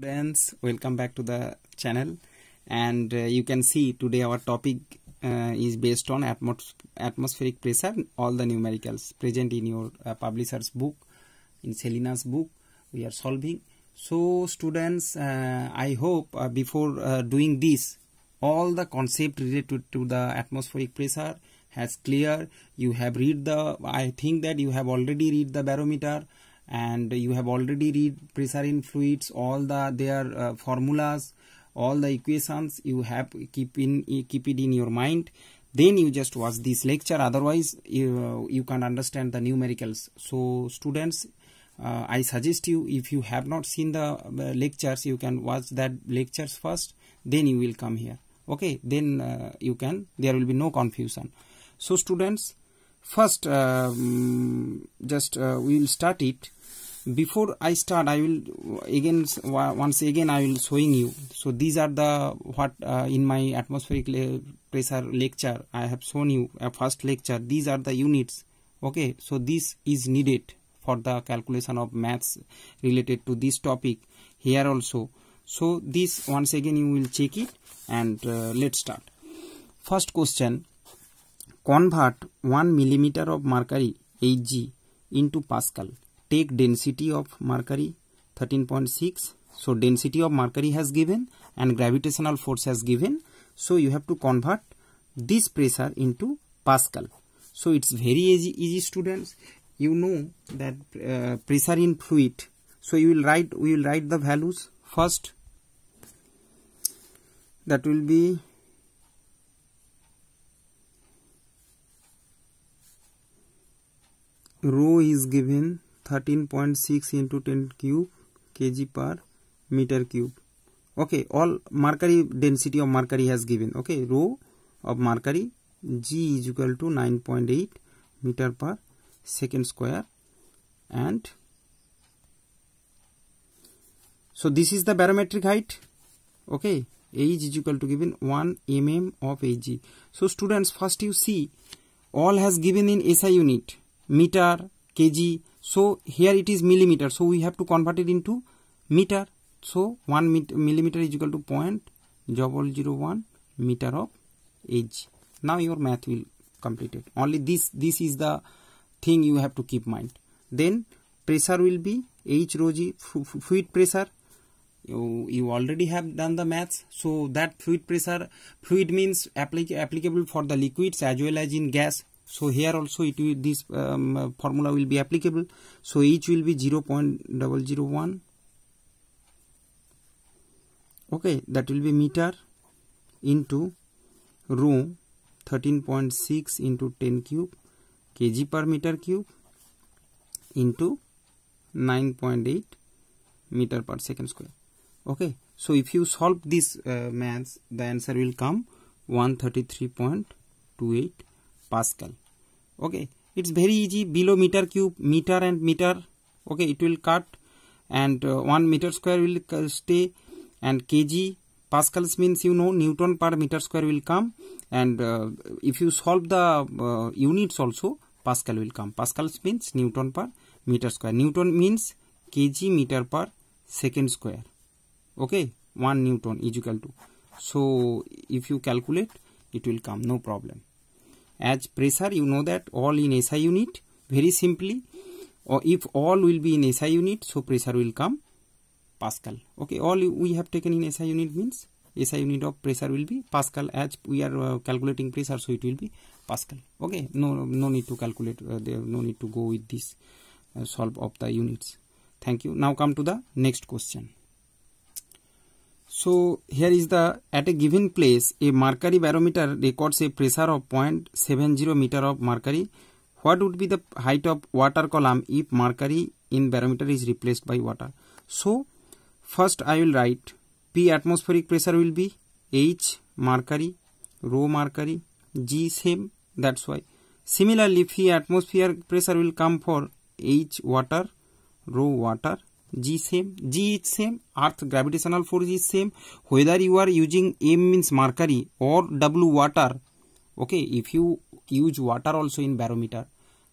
friends welcome back to the channel and uh, you can see today our topic uh, is based on atmos atmospheric pressure all the numericals present in your uh, publisher's book in Selena's book we are solving so students uh, I hope uh, before uh, doing this all the concept related to, to the atmospheric pressure has clear you have read the I think that you have already read the barometer and you have already read pressure in fluids all the their uh, formulas all the equations you have keep in keep it in your mind then you just watch this lecture otherwise you, you can't understand the numericals so students uh, i suggest you if you have not seen the uh, lectures you can watch that lectures first then you will come here okay then uh, you can there will be no confusion so students first um, just uh, we will start it before I start I will again once again I will showing you so these are the what uh, in my atmospheric pressure lecture I have shown you a first lecture these are the units okay so this is needed for the calculation of maths related to this topic here also so this once again you will check it and uh, let's start first question convert 1 millimeter of mercury Hg into Pascal take density of mercury 13.6 so density of mercury has given and gravitational force has given so you have to convert this pressure into pascal so it's very easy, easy students you know that uh, pressure in fluid so you will write we will write the values first that will be rho is given 13.6 into 10 cube kg per meter cube okay all mercury density of mercury has given okay rho of mercury g is equal to 9.8 meter per second square and so this is the barometric height okay age is equal to given 1 mm of ag so students first you see all has given in SI unit meter kg so here it is millimeter so we have to convert it into meter so 1 millimeter is equal to point double zero one meter of h. now your math will complete it only this this is the thing you have to keep mind then pressure will be h rho g fluid pressure you, you already have done the maths so that fluid pressure fluid means applic applicable for the liquids as well as in gas so here also it will this um, formula will be applicable so each will be 0 0.001 okay that will be meter into room 13.6 into 10 cube kg per meter cube into 9.8 meter per second square okay so if you solve this uh, maths the answer will come 133.28 pascal okay it's very easy below meter cube meter and meter okay it will cut and uh, 1 meter square will stay and kg pascals means you know newton per meter square will come and uh, if you solve the uh, units also pascal will come pascals means newton per meter square newton means kg meter per second square okay 1 newton is equal to so if you calculate it will come no problem as pressure you know that all in SI unit very simply or if all will be in SI unit so pressure will come Pascal okay all we have taken in SI unit means SI unit of pressure will be Pascal as we are uh, calculating pressure so it will be Pascal okay no no need to calculate uh, there no need to go with this uh, solve of the units thank you now come to the next question so here is the at a given place a mercury barometer records a pressure of 0.70 meter of mercury. What would be the height of water column if mercury in barometer is replaced by water? So first I will write P atmospheric pressure will be H mercury, rho mercury, G same that's why. Similarly P atmospheric pressure will come for H water, rho water g same g is same earth gravitational force is same whether you are using m means mercury और डब्ल्यू water okay if you use water also in barometer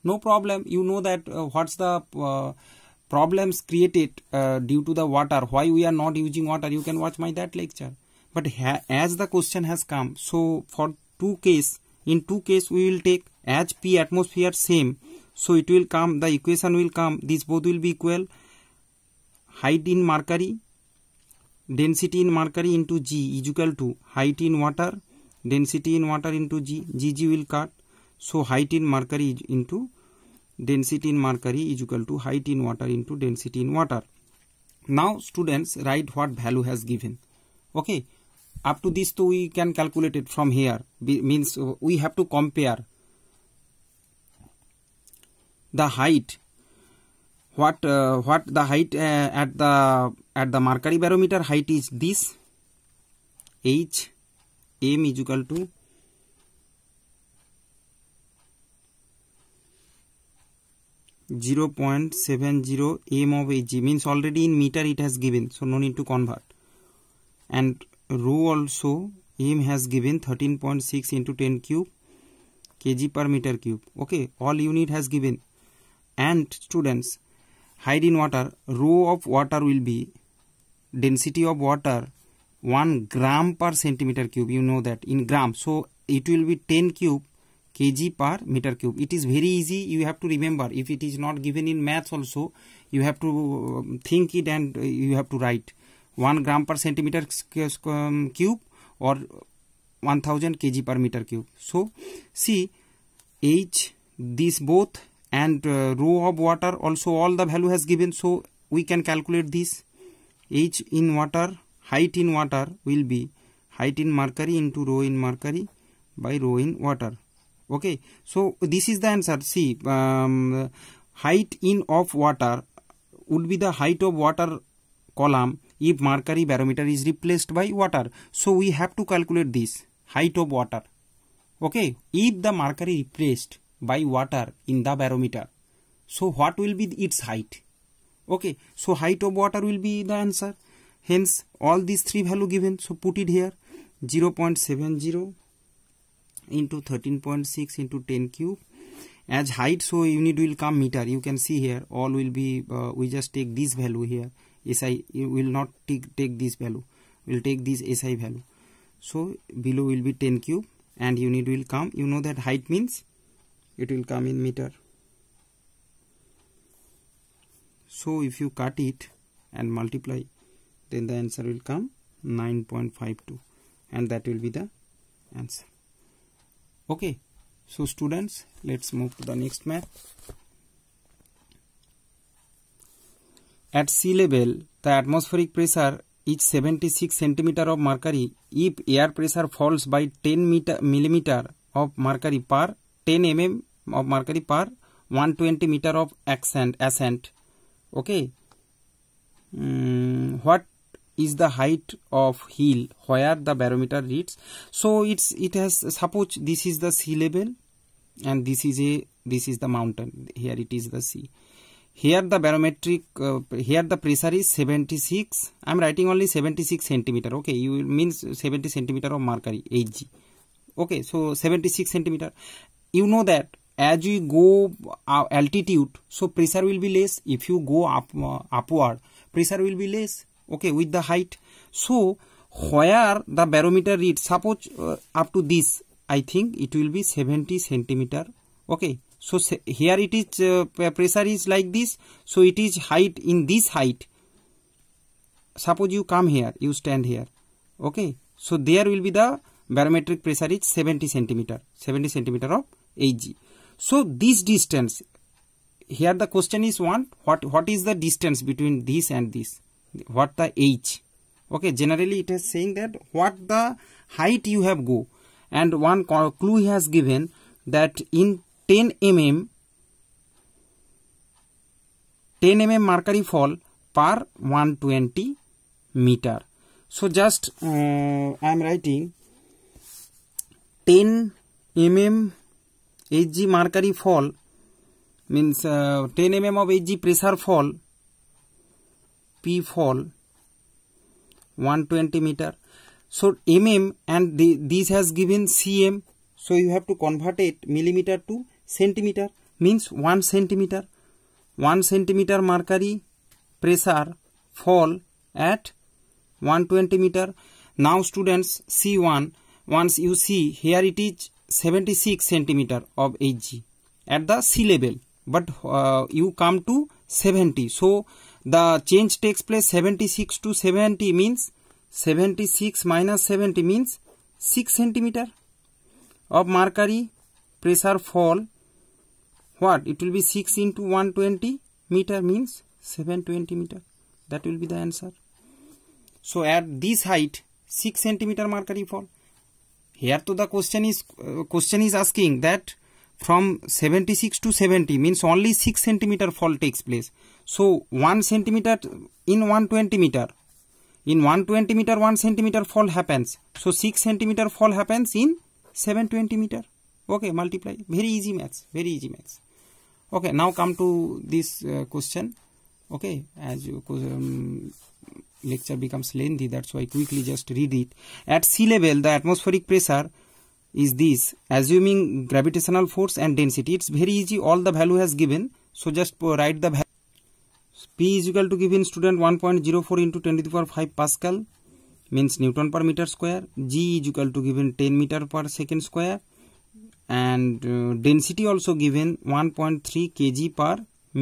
no problem you know that what's the problems created due to the water why we are not using water you can watch my that lecture but as the question has come so for two case in two case we will take h p atmosphere same so it will come the equation will come this both will be equal height in mercury density in mercury into g is equal to height in water density in water into g gg will cut so height in mercury into density in mercury is equal to height in water into density in water now students write what value has given okay up to this too we can calculate it from here Be means uh, we have to compare the height what uh, what the height uh, at the at the mercury barometer height is this h m is equal to Zero point seven zero m of Hg means already in meter it has given, so no need to convert. And rho also m has given 13.6 into 10 cube kg per meter cube. Okay, all unit has given. And students, hide in water, rho of water will be density of water 1 gram per centimeter cube. You know that in gram. So it will be 10 cube kg per meter cube. It is very easy. You have to remember if it is not given in maths also, you have to um, think it and uh, you have to write 1 gram per centimeter um, cube or 1000 kg per meter cube. So see H, these both and uh, rho of water also all the value has given so we can calculate this h in water height in water will be height in mercury into rho in mercury by rho in water okay so this is the answer see um, height in of water would be the height of water column if mercury barometer is replaced by water so we have to calculate this height of water okay if the mercury replaced by water in the barometer. So what will be its height? Okay, so height of water will be the answer. Hence, all these three value given. So put it here 0 0.70 into 13.6 into 10 cube as height so unit will come meter you can see here all will be uh, we just take this value here si will not take, take this value we'll take this si value so below will be 10 cube and unit will come you know that height means it will come in meter so if you cut it and multiply then the answer will come 9.52 and that will be the answer okay so students let's move to the next map at sea level the atmospheric pressure is 76 centimeter of mercury if air pressure falls by 10 meter millimeter of mercury per 10 mm of mercury per 120 meter of ascent ascent okay mm, what is the height of hill where the barometer reads so it's it has suppose this is the sea level and this is a this is the mountain here it is the sea here the barometric uh, here the pressure is 76 i'm writing only 76 centimeter okay you means 70 centimeter of mercury hg okay so 76 centimeter you know that as you go uh, altitude so pressure will be less if you go up uh, upward pressure will be less okay with the height so where the barometer reads suppose uh, up to this i think it will be 70 centimeter okay so here it is uh, pressure is like this so it is height in this height suppose you come here you stand here okay so there will be the barometric pressure is 70 centimeter 70 centimeter of ag so this distance, here the question is one, what, what is the distance between this and this? What the h? Okay, generally it is saying that what the height you have go. And one clue has given that in 10 mm, 10 mm mercury fall per 120 meter. So just uh, I am writing 10 mm Hg mercury fall means uh, 10 mm of Hg pressure fall P fall 120 meter so mm and the, this has given cm so you have to convert it millimeter to centimeter means 1 centimeter 1 centimeter mercury pressure fall at 120 meter now students c1 once you see here it is 76 centimeter of Hg at the sea level but uh, you come to 70 so the change takes place 76 to 70 means 76 minus 70 means 6 centimeter of mercury pressure fall what it will be 6 into 120 meter means 720 meter that will be the answer so at this height 6 centimeter mercury fall here to the question is uh, question is asking that from 76 to 70 means only 6 centimeter fall takes place so 1 centimeter in 120 meter in 120 meter 1 centimeter fall happens so 6 centimeter fall happens in 720 meter okay multiply very easy maths very easy maths okay now come to this uh, question okay as you um, lecture becomes lengthy that's why I quickly just read it at sea level the atmospheric pressure is this assuming gravitational force and density it's very easy all the value has given so just write the value p is equal to given student 1.04 into 10 to the power 5 pascal means newton per meter square g is equal to given 10 meter per second square and uh, density also given 1.3 kg per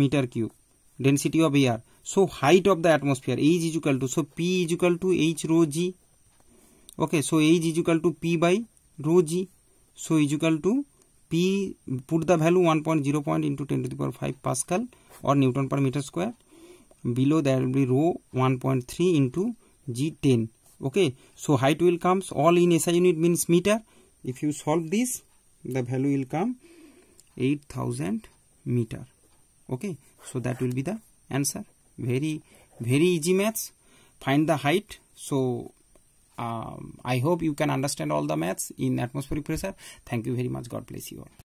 meter cube density of air so height of the atmosphere is equal to so p equal to h rho g okay so as equal to p by rho g so equal to p put the value one point zero point into ten to five pascal और newton per metre square below that will be rho one point three into g ten okay so height will comes all इन एसा unit means metre if you solve this the value will come eight thousand metre okay so that will be the answer very very easy maths find the height so um, i hope you can understand all the maths in atmospheric pressure thank you very much god bless you all